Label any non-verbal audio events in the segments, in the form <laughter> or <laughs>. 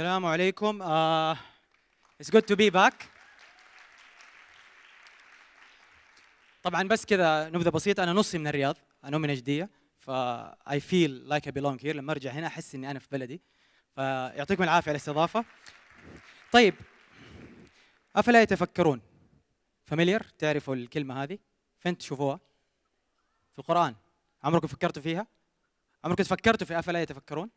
السلام عليكم. Uh, it's good to be back. طبعا بس كذا نبذه بسيطه انا نصي من الرياض، انا من نجديه ف I feel like I belong here لما ارجع هنا احس اني انا في بلدي. فيعطيكم العافيه على الاستضافه. طيب افلا يتفكرون فاميليار تعرفوا الكلمه هذه؟ فين تشوفوها؟ في القران عمركم فكرتوا فيها؟ عمركم تفكرتوا في افلا يتفكرون؟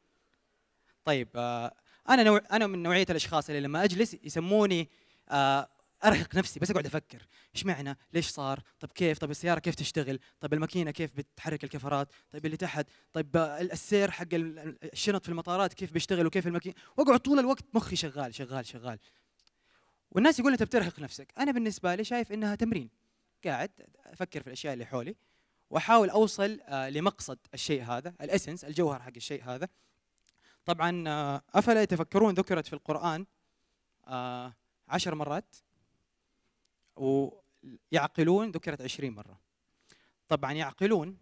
طيب uh, انا نوع انا من نوعيه الاشخاص اللي لما اجلس يسموني آه، ارهق نفسي بس اقعد افكر ايش معنى ليش صار طب كيف طب السياره كيف تشتغل طب الماكينه كيف بتحرك الكفرات طيب اللي تحت طيب آه، السير حق الشنط في المطارات كيف بيشتغل وكيف الماكينه واقعد طول الوقت مخي شغال شغال شغال والناس يقولون انت بترهق نفسك انا بالنسبه لي شايف انها تمرين قاعد افكر في الاشياء اللي حولي واحاول اوصل آه، لمقصد الشيء هذا الاسنس الجوهر حق الشيء هذا طبعا آه، افلا يتفكرون ذكرت في القران آه، عشر مرات ويعقلون ذكرت عشرين مره طبعا يعقلون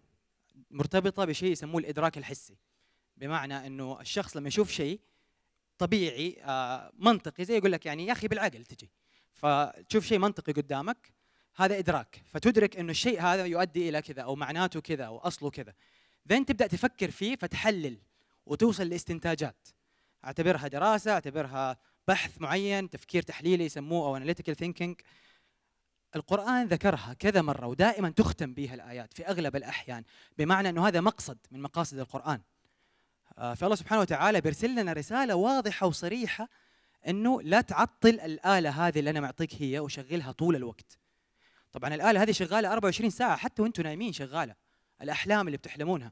مرتبطه بشيء يسموه الادراك الحسي بمعنى انه الشخص لما يشوف شيء طبيعي آه، منطقي زي يقول لك يعني يا اخي بالعقل تجي فتشوف شيء منطقي قدامك هذا ادراك فتدرك انه الشيء هذا يؤدي الى كذا او معناته كذا او اصله كذا بعدين تبدا تفكر فيه فتحلل وتوصل لاستنتاجات اعتبرها دراسه اعتبرها بحث معين تفكير تحليلي يسموه او اناليتيكال ثينكينج القرآن ذكرها كذا مرة ودائما تختم بها الآيات في أغلب الأحيان بمعنى أنه هذا مقصد من مقاصد القرآن آه، فالله سبحانه وتعالى بيرسل لنا رسالة واضحة وصريحة أنه لا تعطل الآلة هذه اللي أنا معطيك هي وشغلها طول الوقت طبعا الآلة هذه شغالة 24 ساعة حتى وانتم نايمين شغالة الأحلام اللي بتحلمونها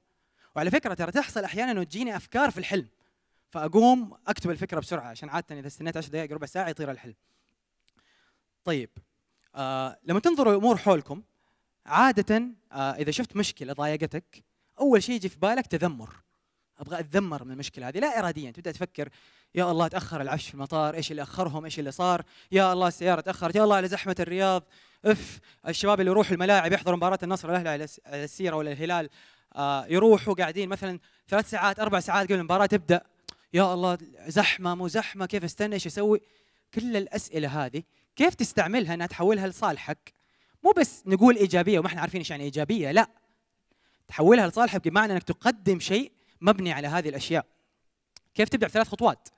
وعلى فكره ترى تحصل احيانا انه تجيني افكار في الحلم فاقوم اكتب الفكره بسرعه عشان عاده اذا استنيت 10 دقائق ربع ساعه يطير الحلم طيب آه لما تنظروا الامور حولكم عاده آه اذا شفت مشكله ضايقتك اول شيء يجي في بالك تذمر ابغى اتذمر من المشكله هذه لا اراديا تبدا تفكر يا الله تاخر العش في المطار ايش اللي اخرهم ايش اللي صار يا الله السياره تاخرت يا الله على زحمه الرياض اف الشباب اللي يروحوا الملاعب يحضروا مباراه النصر الاهلي على السيره ولا الهلال آه، يروحوا قاعدين مثلا ثلاث ساعات اربع ساعات قبل المباراه تبدا يا الله زحمه مو زحمه كيف استنى ايش اسوي؟ كل الاسئله هذه كيف تستعملها انها تحولها لصالحك؟ مو بس نقول ايجابيه وما احنا عارفين ايش يعني ايجابيه لا تحولها لصالحك بمعنى انك تقدم شيء مبني على هذه الاشياء. كيف تبدا بثلاث خطوات؟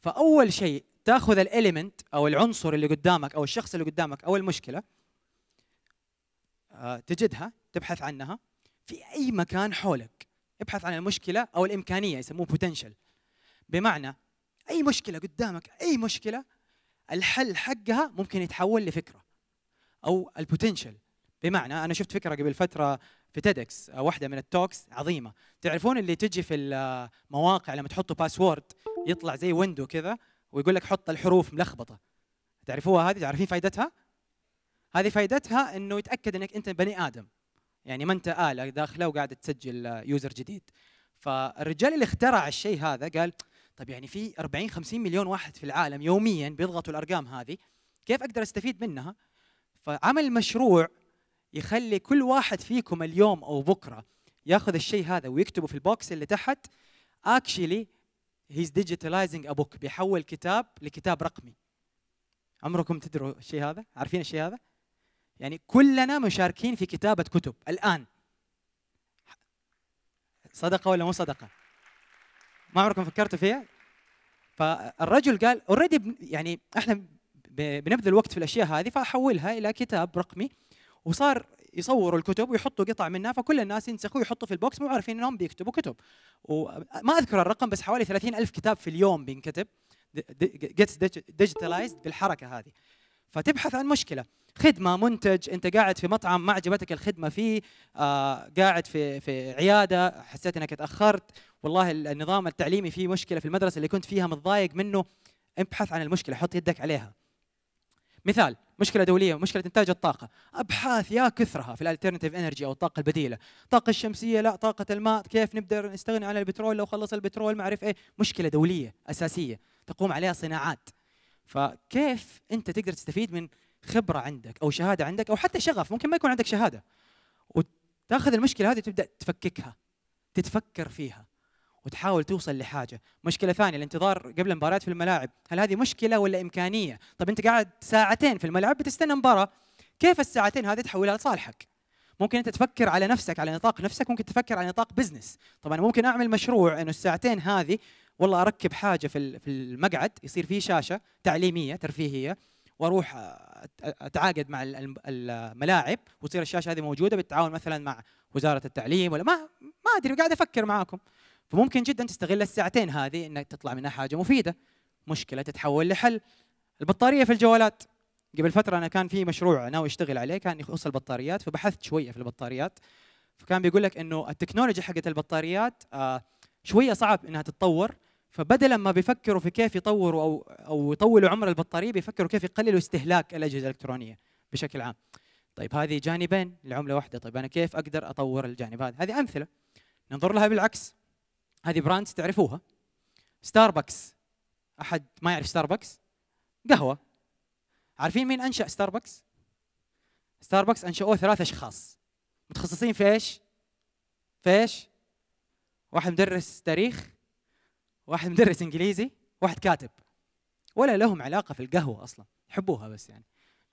فاول شيء تاخذ الاليمنت او العنصر اللي قدامك او الشخص اللي قدامك او المشكله آه، تجدها تبحث عنها في اي مكان حولك ابحث عن المشكله او الامكانيه يسموه بوتنشل بمعنى اي مشكله قدامك اي مشكله الحل حقها ممكن يتحول لفكره او البوتنشل بمعنى انا شفت فكره قبل فتره في تيدكس واحده من التوكس عظيمه تعرفون اللي تجي في المواقع لما تحطوا باسورد يطلع زي ويندو كذا ويقول لك حط الحروف ملخبطه تعرفوها هذه تعرفين فائدتها هذه فائدتها انه يتاكد انك انت بني ادم يعني ما انت اله داخله وقاعد تسجل يوزر آه، جديد فالرجال اللي اخترع الشيء هذا قال طب يعني في 40 50 مليون واحد في العالم يوميا بيضغطوا الارقام هذه كيف اقدر استفيد منها فعمل مشروع يخلي كل واحد فيكم اليوم او بكره ياخذ الشيء هذا ويكتبه في البوكس اللي تحت اكشلي هيز ديجيتالايزنج ا بوك بيحول كتاب لكتاب رقمي عمركم تدروا الشيء هذا عارفين الشيء هذا يعني كلنا مشاركين في كتابة كتب الآن صدقة ولا مو صدقة؟ ما عمركم فكرتوا فيها؟ فالرجل قال اوريدي يعني احنا بنبذل وقت في الاشياء هذه فاحولها الى كتاب رقمي وصار يصوروا الكتب ويحطوا قطع منها فكل الناس ينسخوا ويحطوا في البوكس مو عارفين انهم بيكتبوا كتب وما اذكر الرقم بس حوالي 30 الف كتاب في اليوم بينكتب جيتس ديجيتالايزد بالحركه هذه فتبحث عن مشكله خدمه منتج انت قاعد في مطعم ما عجبتك الخدمه فيه آه قاعد في في عياده حسيت انك تاخرت والله النظام التعليمي فيه مشكله في المدرسه اللي كنت فيها متضايق منه ابحث عن المشكله حط يدك عليها مثال مشكله دوليه مشكله انتاج الطاقه ابحاث يا كثرها في الالترنتيف انرجي او الطاقه البديله الطاقه الشمسيه لا طاقه الماء كيف نقدر نستغني عن البترول لو خلص البترول ما اعرف ايه مشكله دوليه اساسيه تقوم عليها صناعات فكيف انت تقدر تستفيد من خبره عندك او شهاده عندك او حتى شغف ممكن ما يكون عندك شهاده وتاخذ المشكله هذه وتبدا تفككها تتفكر فيها وتحاول توصل لحاجه مشكله ثانيه الانتظار قبل المباريات في الملاعب هل هذه مشكله ولا امكانيه طب انت قاعد ساعتين في الملعب بتستنى مباراه كيف الساعتين هذه تحولها لصالحك ممكن انت تفكر على نفسك على نطاق نفسك ممكن تفكر على نطاق بزنس طبعا ممكن اعمل مشروع انه الساعتين هذه والله اركب حاجه في في المقعد يصير فيه شاشه تعليميه ترفيهيه واروح اتعاقد مع الملاعب وتصير الشاشه هذه موجوده بالتعاون مثلا مع وزاره التعليم ولا ما ما ادري قاعد افكر معاكم فممكن جدا تستغل الساعتين هذه انك تطلع منها حاجه مفيده مشكله تتحول لحل البطاريه في الجوالات قبل فتره انا كان في مشروع ناوي اشتغل عليه كان يخص البطاريات فبحثت شويه في البطاريات فكان بيقول لك انه التكنولوجيا حقت البطاريات آه شويه صعب انها تتطور فبدلا ما بيفكروا في كيف يطوروا او او يطولوا عمر البطاريه بيفكروا كيف يقللوا استهلاك الاجهزه الالكترونيه بشكل عام. طيب هذه جانبين لعمله واحده، طيب انا كيف اقدر اطور الجانب هذا؟ هذه امثله ننظر لها بالعكس. هذه براندز تعرفوها ستاربكس احد ما يعرف ستاربكس؟ قهوه. عارفين مين انشا ستاربكس؟ ستاربكس انشأوه ثلاث اشخاص متخصصين في ايش؟ في ايش؟ واحد مدرس تاريخ واحد مدرس انجليزي واحد كاتب ولا لهم علاقه في القهوه اصلا يحبوها بس يعني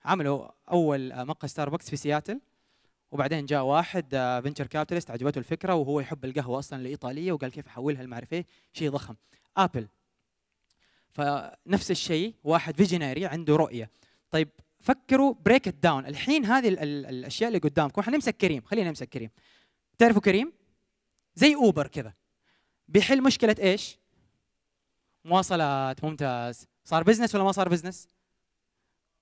عملوا اول مقهى ستاربكس في سياتل وبعدين جاء واحد فينتشر آه، كابيتالست عجبته الفكره وهو يحب القهوه اصلا الايطاليه وقال كيف احولها لمعرفه ايه شيء ضخم ابل فنفس الشيء واحد فيجنري عنده رؤيه طيب فكروا بريك داون الحين هذه الاشياء اللي قدامكم احنا نمسك كريم خلينا نمسك كريم تعرفوا كريم زي اوبر كذا بيحل مشكله ايش مواصلات ممتاز صار بزنس ولا ما صار بزنس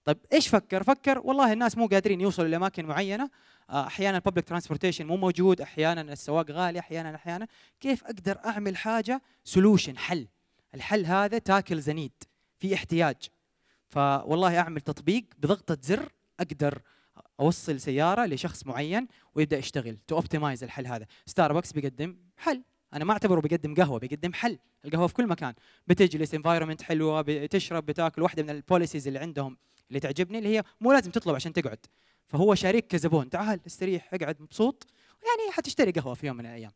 طيب ايش فكر فكر والله الناس مو قادرين يوصلوا لاماكن معينه آه، احيانا الببليك ترانسبورتيشن مو موجود احيانا السواق غالي احيانا احيانا كيف اقدر اعمل حاجه سولوشن حل الحل هذا تاكل زنيد في احتياج فوالله اعمل تطبيق بضغطه زر اقدر اوصل سياره لشخص معين ويبدا يشتغل تو اوبتمايز الحل هذا ستاربكس بيقدم حل انا ما اعتبره بيقدم قهوه بيقدم حل القهوه في كل مكان بتجلس انفايرمنت حلوه بتشرب بتاكل واحده من البوليسيز اللي عندهم اللي تعجبني اللي هي مو لازم تطلب عشان تقعد فهو شريك كزبون تعال استريح اقعد مبسوط يعني حتشتري قهوه في يوم من الايام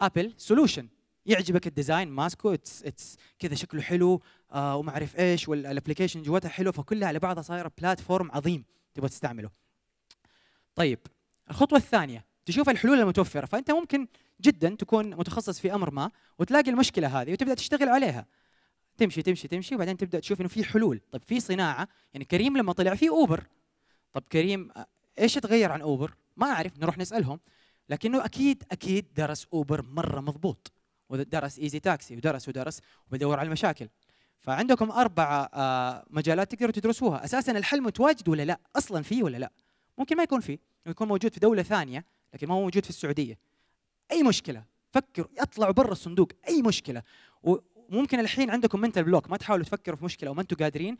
ابل سولوشن يعجبك الديزاين ماسكو اتس اتس كذا شكله حلو آه وما اعرف ايش والابلكيشن جواتها حلو فكلها على بعضها صايره بلاتفورم عظيم تبغى تستعمله طيب الخطوه الثانيه تشوف الحلول المتوفره فانت ممكن جدا تكون متخصص في امر ما وتلاقي المشكله هذه وتبدا تشتغل عليها تمشي تمشي تمشي وبعدين تبدا تشوف انه في حلول طيب في صناعه يعني كريم لما طلع في اوبر طب كريم ايش تغير عن اوبر ما اعرف نروح نسالهم لكنه اكيد اكيد درس اوبر مره مضبوط ودرس ايزي تاكسي ودرس ودرس وبدور على المشاكل فعندكم أربعة آه، مجالات تقدروا تدرسوها اساسا الحل متواجد ولا لا اصلا فيه ولا لا ممكن ما يكون فيه يكون موجود في دوله ثانيه لكن ما هو موجود في السعوديه اي مشكله فكروا اطلعوا برا الصندوق اي مشكله وممكن الحين عندكم منتل بلوك ما تحاولوا تفكروا في مشكله وما انتم قادرين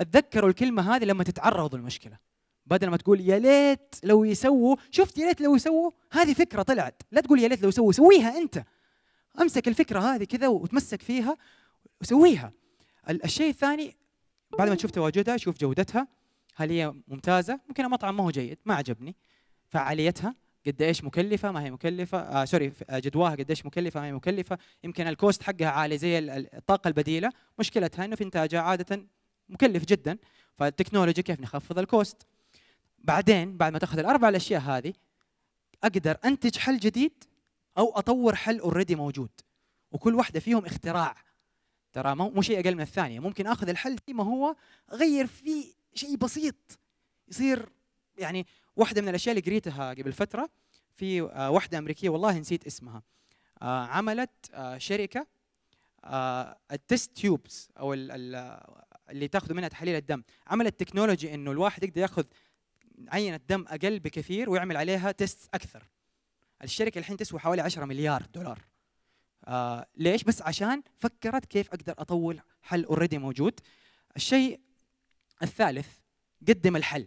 اتذكروا الكلمه هذه لما تتعرضوا للمشكله بدل ما تقول يا ليت لو يسووا شفت يا ليت لو يسووا هذه فكره طلعت لا تقول يا ليت لو سووا سويها انت امسك الفكره هذه كذا وتمسك فيها وسويها الشيء الثاني بعد ما تشوف تواجدها شوف جودتها هل هي ممتازه ممكن المطعم ما هو جيد ما عجبني فعاليتها قد ايش مكلفه ما هي مكلفه آه سوري آه، جدواها قد ايش مكلفه ما هي مكلفه يمكن الكوست حقها عالي زي الطاقه البديله مشكلتها انه في انتاجها عاده مكلف جدا فالتكنولوجيا كيف نخفض الكوست بعدين بعد ما تاخذ الاربع الاشياء هذه اقدر انتج حل جديد او اطور حل اوريدي موجود وكل واحده فيهم اختراع ترى مو شيء اقل من الثانيه ممكن اخذ الحل زي ما هو غير فيه شيء بسيط يصير يعني واحده من الاشياء اللي قريتها قبل فتره في آه، واحده امريكيه والله نسيت اسمها آه، عملت آه، شركه التست تيوبس او اللي تاخذوا منها تحاليل الدم عملت تكنولوجي انه الواحد يقدر ياخذ عينه دم اقل بكثير ويعمل عليها تيست اكثر الشركه الحين تسوى حوالي 10 مليار دولار آه ليش بس عشان فكرت كيف اقدر اطور حل اوريدي موجود الشيء الثالث قدم الحل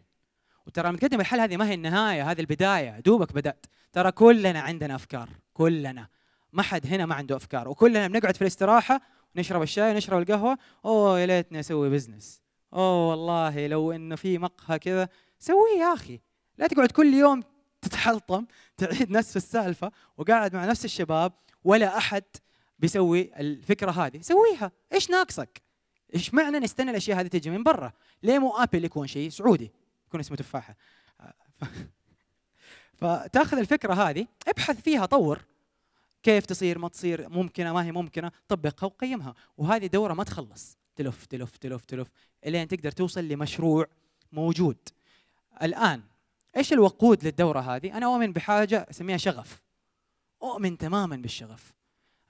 وترى من الحل هذه ما هي النهايه هذه البدايه دوبك بدات ترى كلنا عندنا افكار كلنا ما حد هنا ما عنده افكار وكلنا بنقعد في الاستراحه نشرب الشاي ونشرب القهوه اوه يا ليتني اسوي بزنس اوه والله لو انه في مقهى كذا سويه يا اخي لا تقعد كل يوم تتحلطم تعيد نفس السالفه وقاعد مع نفس الشباب ولا احد بيسوي الفكره هذه سويها ايش ناقصك ايش معنى نستنى الاشياء هذه تجي من برا؟ ليه مو ابل يكون شيء سعودي يكون اسمه تفاحه؟ <laughs> فتاخذ الفكره هذه ابحث فيها طور كيف تصير ما تصير ممكنه ما هي ممكنه طبقها وقيمها وهذه دوره ما تخلص تلف تلف تلف تلف الين تقدر توصل لمشروع موجود الان ايش الوقود للدوره هذه انا اؤمن بحاجه اسميها شغف اؤمن تماما بالشغف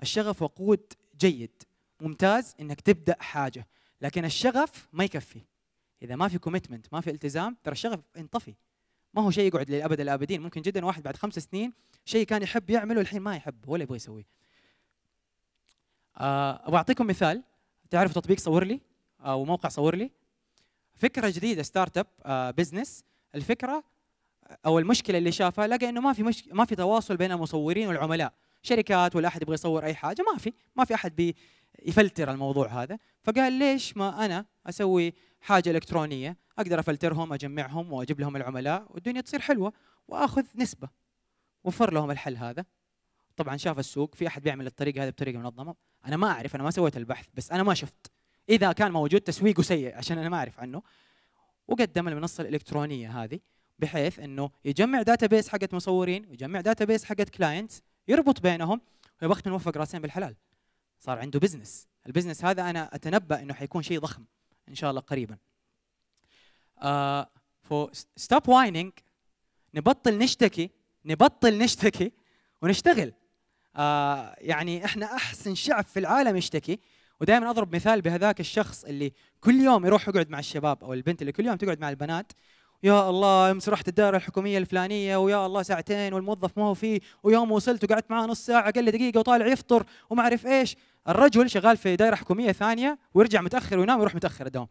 الشغف وقود جيد ممتاز انك تبدا حاجه لكن الشغف ما يكفي اذا ما في كوميتمنت ما في التزام ترى الشغف ينطفي ما هو شيء يقعد للابد الابدين ممكن جدا واحد بعد خمس سنين شيء كان يحب يعمله الحين ما يحب ولا يبغى يسويه آه، ابغى اعطيكم مثال تعرف تطبيق صور لي او موقع صور لي فكره جديده ستارت اب بزنس الفكره او المشكله اللي شافها لقى انه ما في مش... ما في تواصل بين المصورين والعملاء شركات ولا احد يبغى يصور اي حاجه ما في ما في احد بي يفلتر الموضوع هذا فقال ليش ما انا اسوي حاجه الكترونيه اقدر افلترهم اجمعهم واجيب لهم العملاء والدنيا تصير حلوه واخذ نسبه وفر لهم الحل هذا طبعا شاف السوق في احد بيعمل الطريقه هذه بطريقه منظمه انا ما اعرف انا ما سويت البحث بس انا ما شفت اذا كان موجود تسويقه سيء عشان انا ما اعرف عنه وقدم المنصه الالكترونيه هذه بحيث انه يجمع داتابيس حقت مصورين ويجمع داتابيس حقت كلاينتس يربط بينهم ويا بخت نوفق راسين بالحلال صار عنده بزنس البزنس هذا انا اتنبا انه حيكون شيء ضخم ان شاء الله قريبا فو ستوب وايننج نبطل نشتكي نبطل نشتكي ونشتغل uh, يعني احنا احسن شعب في العالم يشتكي ودائما اضرب مثال بهذاك الشخص اللي كل يوم يروح يقعد مع الشباب او البنت اللي كل يوم تقعد مع البنات يا الله امس رحت الدائره الحكوميه الفلانيه ويا الله ساعتين والموظف ما هو فيه ويوم وصلت وقعدت معاه نص ساعه قال لي دقيقه وطالع يفطر وما اعرف ايش الرجل شغال في دائره حكوميه ثانيه ويرجع متاخر وينام ويروح متاخر الدوام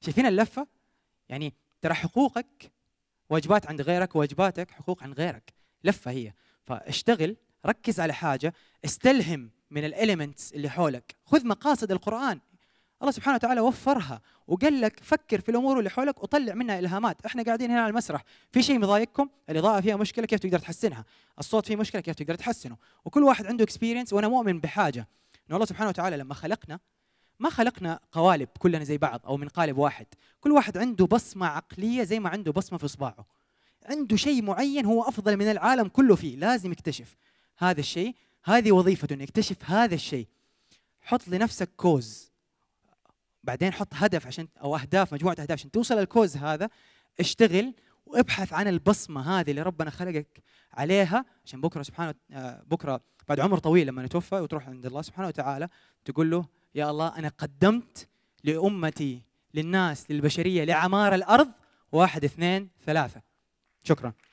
شايفين اللفه يعني ترى حقوقك واجبات عند غيرك واجباتك حقوق عند غيرك لفه هي فاشتغل ركز على حاجه استلهم من الاليمنتس اللي حولك خذ مقاصد القران الله سبحانه وتعالى وفرها وقال لك فكر في الامور اللي حولك وطلع منها الهامات احنا قاعدين هنا على المسرح في شيء مضايقكم الاضاءه فيها مشكله كيف تقدر تحسنها الصوت فيه مشكله كيف تقدر تحسنه وكل واحد عنده اكسبيرينس وانا مؤمن بحاجه ان الله سبحانه وتعالى لما خلقنا ما خلقنا قوالب كلنا زي بعض او من قالب واحد كل واحد عنده بصمه عقليه زي ما عنده بصمه في صباعه عنده شيء معين هو افضل من العالم كله فيه لازم يكتشف هذا الشيء هذه وظيفته انه يكتشف هذا الشيء حط لنفسك كوز بعدين حط هدف عشان او اهداف مجموعه اهداف عشان توصل الكوز هذا اشتغل وابحث عن البصمه هذه اللي ربنا خلقك عليها عشان بكره سبحانه آه، بكره بعد عمر طويل لما نتوفى وتروح عند الله سبحانه وتعالى تقول له يا الله انا قدمت لامتي للناس للبشريه لعمار الارض واحد اثنين ثلاثه شكرا